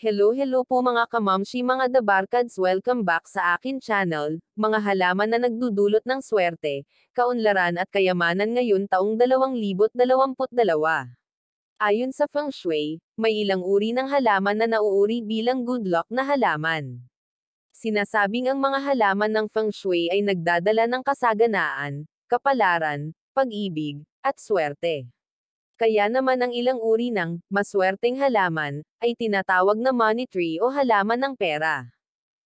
Hello hello po mga kamamshi mga dabarkads welcome back sa akin channel, mga halaman na nagdudulot ng swerte, kaunlaran at kayamanan ngayon taong 2022. Ayon sa Feng Shui, may ilang uri ng halaman na nauuri bilang good luck na halaman. Sinasabing ang mga halaman ng Feng Shui ay nagdadala ng kasaganaan, kapalaran, pag-ibig, at swerte. Kaya naman ang ilang uri ng maswerteng halaman ay tinatawag na money tree o halaman ng pera.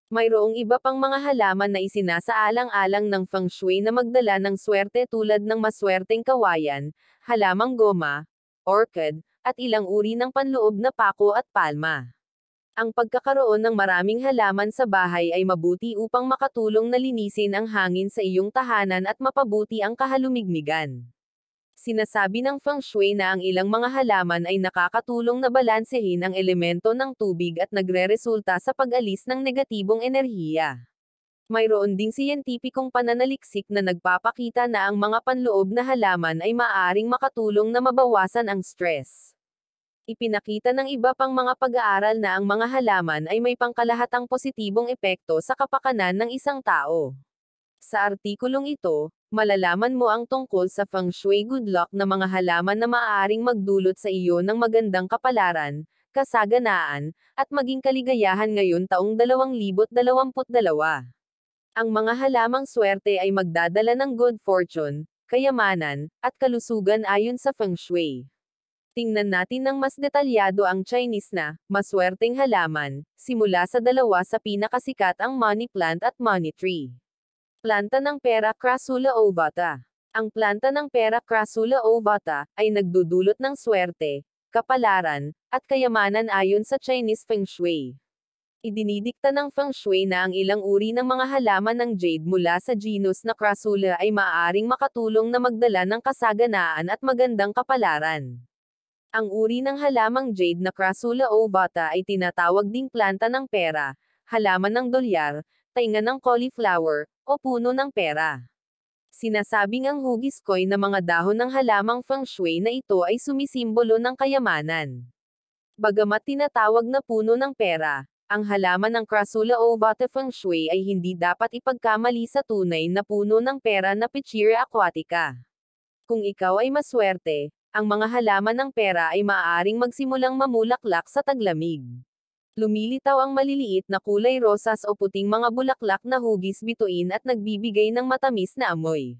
Mayroong iba pang mga halaman na isinasaalang-alang ng feng shui na magdala ng swerte tulad ng maswerteng kawayan, halamang goma, orchid, at ilang uri ng panloob na pako at palma. Ang pagkakaroon ng maraming halaman sa bahay ay mabuti upang makatulong na linisin ang hangin sa iyong tahanan at mapabuti ang kahalumigmigan. Sinasabi ng feng shui na ang ilang mga halaman ay nakakatulong na balansehin ang elemento ng tubig at nagreresulta sa pag-alis ng negatibong enerhiya. Mayroon ding siyentipikong pananaliksik na nagpapakita na ang mga panloob na halaman ay maaring makatulong na mabawasan ang stress ipinakita ng iba pang mga pag-aaral na ang mga halaman ay may pangkalahatang positibong epekto sa kapakanan ng isang tao. Sa artikulong ito, malalaman mo ang tungkol sa feng shui good luck na mga halaman na maaaring magdulot sa iyo ng magandang kapalaran, kasaganaan, at maging kaligayahan ngayon taong 2022. Ang mga halamang swerte ay magdadala ng good fortune, kayamanan, at kalusugan ayon sa feng shui. Tingnan natin ng mas detalyado ang Chinese na maswerteng halaman, simula sa dalawa sa pinakasikat ang money plant at money tree. Planta ng pera Crassula ovata. Ang planta ng pera Crassula ovata ay nagdudulot ng swerte, kapalaran, at kayamanan ayon sa Chinese Feng Shui. Idinidikta ng Feng Shui na ang ilang uri ng mga halaman ng jade mula sa genus na Crassula ay maaaring makatulong na magdala ng kasaganaan at magandang kapalaran. Ang uri ng halamang jade na Crassula ovata ay tinatawag ding planta ng pera, halaman ng dolyar, tainga ng cauliflower, o puno ng pera. Sinasabing ang hugis koy na mga dahon ng halamang feng shui na ito ay sumisimbolo ng kayamanan. Bagamat tinatawag na puno ng pera, ang halaman ng Crassula o Vata Feng Shui ay hindi dapat ipagkamali sa tunay na puno ng pera na Pichira aquatica. Kung ikaw ay maswerte, ang mga halaman ng pera ay maaaring magsimulang mamulaklak sa taglamig. Lumilitaw ang maliliit na kulay rosas o puting mga bulaklak na hugis bituin at nagbibigay ng matamis na amoy.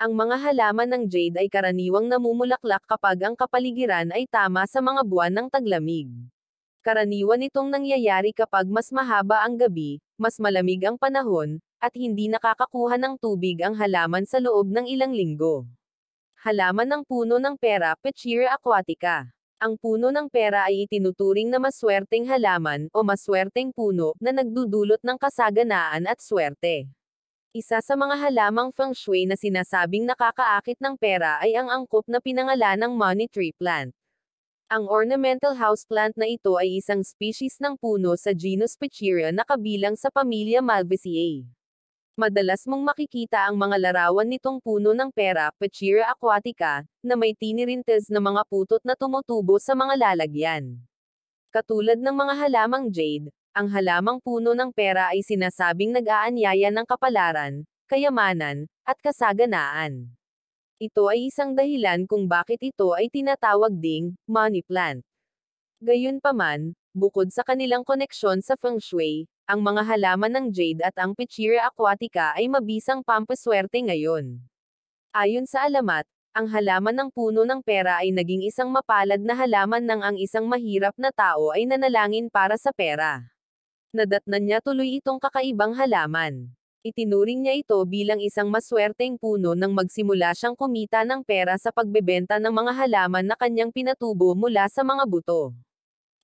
Ang mga halaman ng jade ay karaniwang namumulaklak kapag ang kapaligiran ay tama sa mga buwan ng taglamig. Karaniwan itong nangyayari kapag mas mahaba ang gabi, mas malamig ang panahon, at hindi nakakakuha ng tubig ang halaman sa loob ng ilang linggo halaman ng puno ng pera Pechira aquatica ang puno ng pera ay itinuturing na maswerteng halaman o maswerteng puno na nagdudulot ng kasaganaan at swerte. Isa sa mga halamang feng shui na sinasabing nakakaakit ng pera ay ang angkop na pinangalan ng money tree plant. Ang ornamental houseplant na ito ay isang species ng puno sa genus Pichira na kabilang sa pamilya Malvaceae. Madalas mong makikita ang mga larawan nitong puno ng pera, Pachira aquatica, na may tinirintes na mga putot na tumutubo sa mga lalagyan. Katulad ng mga halamang jade, ang halamang puno ng pera ay sinasabing nag-aanyaya ng kapalaran, kayamanan, at kasaganaan. Ito ay isang dahilan kung bakit ito ay tinatawag ding money plant. Gayunpaman, bukod sa kanilang koneksyon sa feng shui, ang mga halaman ng jade at ang Pichira aquatica ay mabisang pampaswerte ngayon. Ayon sa alamat, ang halaman ng puno ng pera ay naging isang mapalad na halaman nang ang isang mahirap na tao ay nanalangin para sa pera. Nadatnan niya tuloy itong kakaibang halaman. Itinuring niya ito bilang isang maswerteng puno nang magsimula siyang kumita ng pera sa pagbebenta ng mga halaman na kanyang pinatubo mula sa mga buto.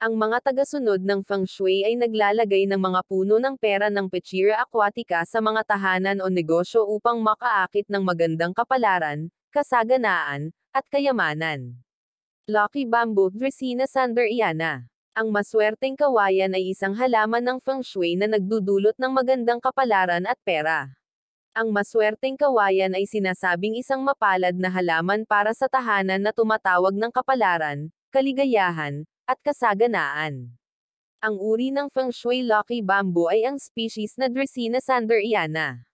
Ang mga tagasunod ng feng shui ay naglalagay ng mga puno ng pera ng Pechira aquatica sa mga tahanan o negosyo upang makaakit ng magandang kapalaran, kasaganaan, at kayamanan. Lucky Bamboo, Dresina Sanderiana. Ang maswerteng kawayan ay isang halaman ng feng shui na nagdudulot ng magandang kapalaran at pera. Ang maswerteng kawayan ay sinasabing isang mapalad na halaman para sa tahanan na tumatawag ng kapalaran, kaligayahan, at kasaganaan. Ang uri ng feng shui lucky bamboo ay ang species na Dracaena sanderiana.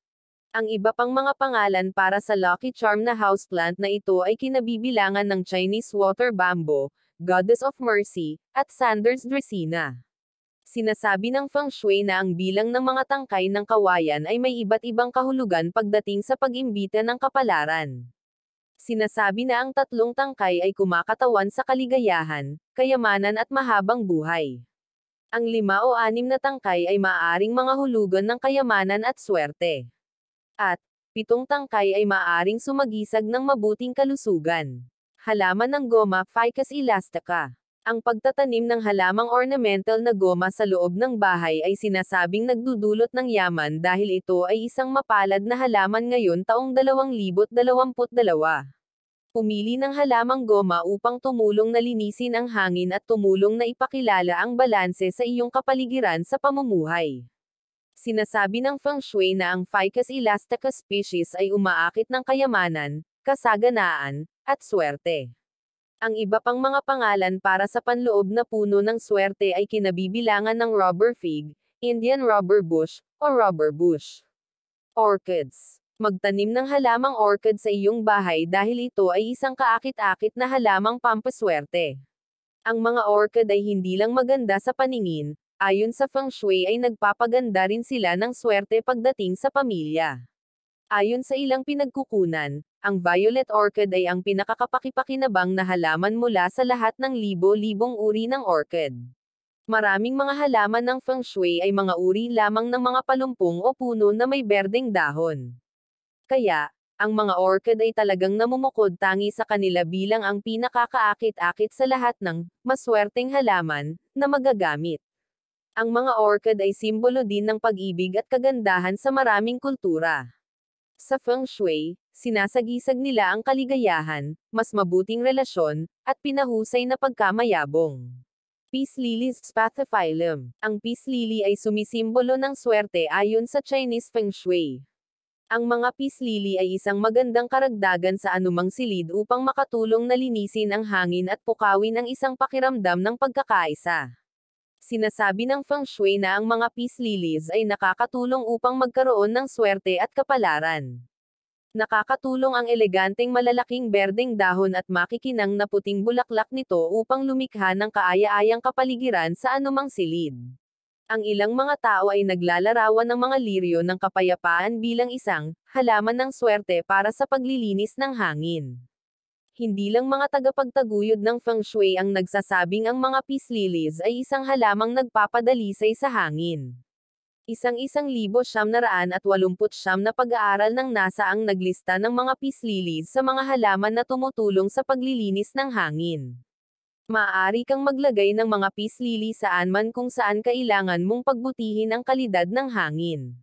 Ang iba pang mga pangalan para sa lucky charm na houseplant na ito ay kinabibilangan ng Chinese water bamboo, goddess of mercy, at Sanders Dracaena. Sinasabi ng feng shui na ang bilang ng mga tangkay ng kawayan ay may iba't ibang kahulugan pagdating sa pag-imbita ng kapalaran. Sinasabi na ang tatlong tangkay ay kumakatawan sa kaligayahan, kayamanan at mahabang buhay. Ang lima o anim na tangkay ay maaaring mga hulugan ng kayamanan at swerte. At, pitong tangkay ay maaaring sumagisag ng mabuting kalusugan. Halaman ng goma, Ficus elastica. Ang pagtatanim ng halamang ornamental na goma sa loob ng bahay ay sinasabing nagdudulot ng yaman dahil ito ay isang mapalad na halaman ngayon taong 2022. Pumili ng halamang goma upang tumulong na linisin ang hangin at tumulong na ipakilala ang balanse sa iyong kapaligiran sa pamumuhay. Sinasabi ng feng shui na ang Ficus elastica species ay umaakit ng kayamanan, kasaganaan, at swerte. Ang iba pang mga pangalan para sa panloob na puno ng swerte ay kinabibilangan ng rubber fig, Indian rubber bush, o rubber bush. Orchids. Magtanim ng halamang orchid sa iyong bahay dahil ito ay isang kaakit-akit na halamang pampaswerte. Ang mga orchid ay hindi lang maganda sa paningin, ayon sa feng shui ay nagpapaganda rin sila ng swerte pagdating sa pamilya. Ayon sa ilang pinagkukunan, ang violet orchid ay ang pinakakapakipakinabang na halaman mula sa lahat ng libo-libong uri ng orchid. Maraming mga halaman ng feng shui ay mga uri lamang ng mga palumpong o puno na may berdeng dahon. Kaya, ang mga orchid ay talagang namumukod tangi sa kanila bilang ang pinakakaakit-akit sa lahat ng maswerteng halaman na magagamit. Ang mga orchid ay simbolo din ng pag-ibig at kagandahan sa maraming kultura. Sa feng shui, sinasagisag nila ang kaligayahan, mas mabuting relasyon, at pinahusay na pagkamayabong. Peace Lily's Spathophyllum. Ang peace lily ay sumisimbolo ng swerte ayon sa Chinese Feng Shui. Ang mga peace lily ay isang magandang karagdagan sa anumang silid upang makatulong na linisin ang hangin at pukawin ang isang pakiramdam ng pagkakaisa. Sinasabi ng feng shui na ang mga peace lilies ay nakakatulong upang magkaroon ng swerte at kapalaran. Nakakatulong ang eleganteng malalaking berdeng dahon at makikinang na puting bulaklak nito upang lumikha ng kaaya-ayang kapaligiran sa anumang silid. Ang ilang mga tao ay naglalarawan ng mga liryo ng kapayapaan bilang isang halaman ng swerte para sa paglilinis ng hangin hindi lang mga tagapagtaguyod ng feng shui ang nagsasabing ang mga peace lilies ay isang halamang nagpapadalisay sa hangin. Isang-isang libo siyam raan at walumput siyam na pag-aaral ng NASA ang naglista ng mga peace lilies sa mga halaman na tumutulong sa paglilinis ng hangin. Maaari kang maglagay ng mga peace lily saan man kung saan kailangan mong pagbutihin ang kalidad ng hangin.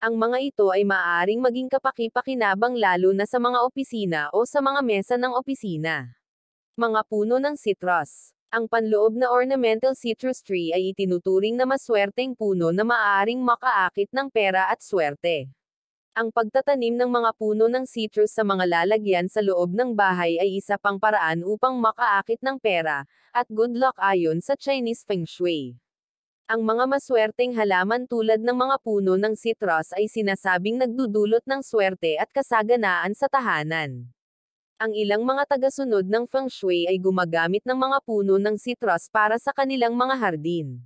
Ang mga ito ay maaaring maging kapaki-pakinabang lalo na sa mga opisina o sa mga mesa ng opisina. Mga puno ng citrus. Ang panloob na ornamental citrus tree ay itinuturing na maswerteng puno na maaaring makaakit ng pera at swerte. Ang pagtatanim ng mga puno ng citrus sa mga lalagyan sa loob ng bahay ay isa pang paraan upang makaakit ng pera, at good luck ayon sa Chinese Feng Shui. Ang mga maswerteng halaman tulad ng mga puno ng citrus ay sinasabing nagdudulot ng swerte at kasaganaan sa tahanan. Ang ilang mga tagasunod ng feng shui ay gumagamit ng mga puno ng citrus para sa kanilang mga hardin.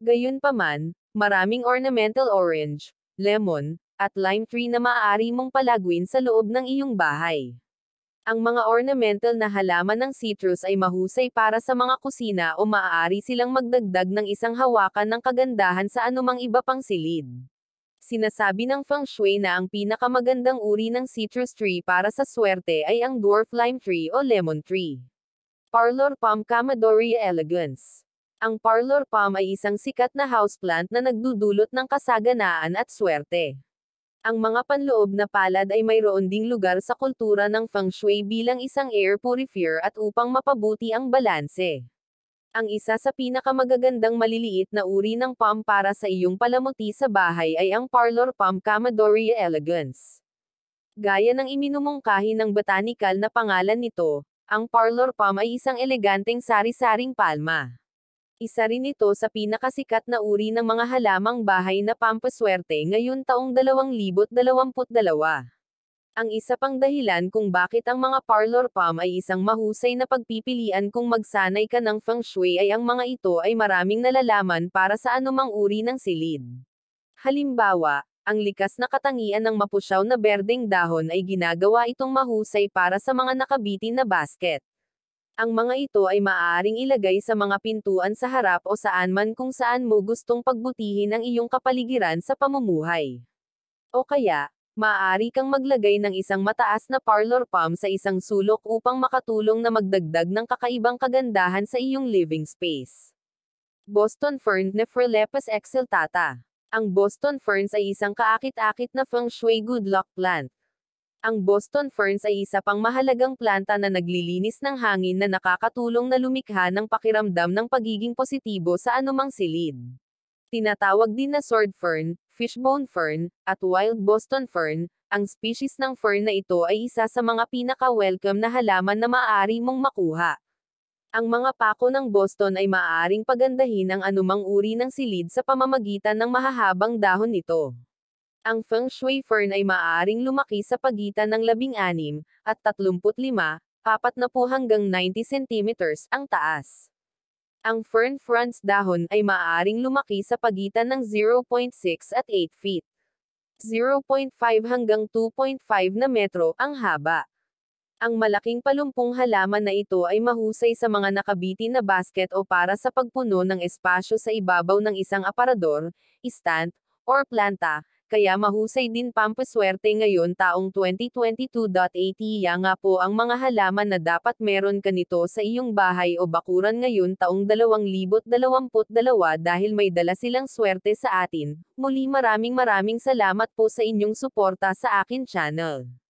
Gayunpaman, maraming ornamental orange, lemon, at lime tree na maaari mong palaguin sa loob ng iyong bahay. Ang mga ornamental na halaman ng citrus ay mahusay para sa mga kusina o maaari silang magdagdag ng isang hawakan ng kagandahan sa anumang iba pang silid. Sinasabi ng feng shui na ang pinakamagandang uri ng citrus tree para sa swerte ay ang dwarf lime tree o lemon tree. Parlor Palm Camaradoria Elegance Ang parlor palm ay isang sikat na houseplant na nagdudulot ng kasaganaan at swerte. Ang mga panloob na palad ay mayroon ding lugar sa kultura ng feng shui bilang isang air purifier at upang mapabuti ang balanse. Ang isa sa pinakamagagandang maliliit na uri ng pump para sa iyong palamuti sa bahay ay ang Parlor Pump Camadoria Elegance. Gaya ng iminumungkahi ng botanical na pangalan nito, ang Parlor Pump ay isang eleganteng sari-saring palma. Isa rin ito sa pinakasikat na uri ng mga halamang bahay na pampaswerte ngayon taong 2022. Ang isa pang dahilan kung bakit ang mga parlor palm ay isang mahusay na pagpipilian kung magsanay ka ng feng shui ay ang mga ito ay maraming nalalaman para sa anumang uri ng silid. Halimbawa, ang likas na katangian ng mapusyaw na berdeng dahon ay ginagawa itong mahusay para sa mga nakabiti na basket. Ang mga ito ay maaaring ilagay sa mga pintuan sa harap o saan man kung saan mo gustong pagbutihin ang iyong kapaligiran sa pamumuhay. O kaya, maaari kang maglagay ng isang mataas na parlor palm sa isang sulok upang makatulong na magdagdag ng kakaibang kagandahan sa iyong living space. Boston Fern Nephrelepas exeltata. Ang Boston Ferns ay isang kaakit-akit na feng shui good luck plant ang Boston Ferns ay isa pang mahalagang planta na naglilinis ng hangin na nakakatulong na lumikha ng pakiramdam ng pagiging positibo sa anumang silid. Tinatawag din na sword fern, fishbone fern, at wild Boston fern, ang species ng fern na ito ay isa sa mga pinaka-welcome na halaman na maaari mong makuha. Ang mga pako ng Boston ay maaaring pagandahin ang anumang uri ng silid sa pamamagitan ng mahahabang dahon nito. Ang feng shui fern ay maaaring lumaki sa pagitan ng 16 at 35, 40 hanggang 90 cm ang taas. Ang fern fronds dahon ay maaaring lumaki sa pagitan ng 0.6 at 8 feet. 0.5 hanggang 2.5 na metro ang haba. Ang malaking palumpong halaman na ito ay mahusay sa mga nakabiti na basket o para sa pagpuno ng espasyo sa ibabaw ng isang aparador, stand, or planta, kaya mahusay din pampaswerte ngayon taong 2022.80 e. ya nga po ang mga halaman na dapat meron ka nito sa iyong bahay o bakuran ngayon taong 2022 dahil may dala silang swerte sa atin. Muli maraming maraming salamat po sa inyong suporta sa akin channel.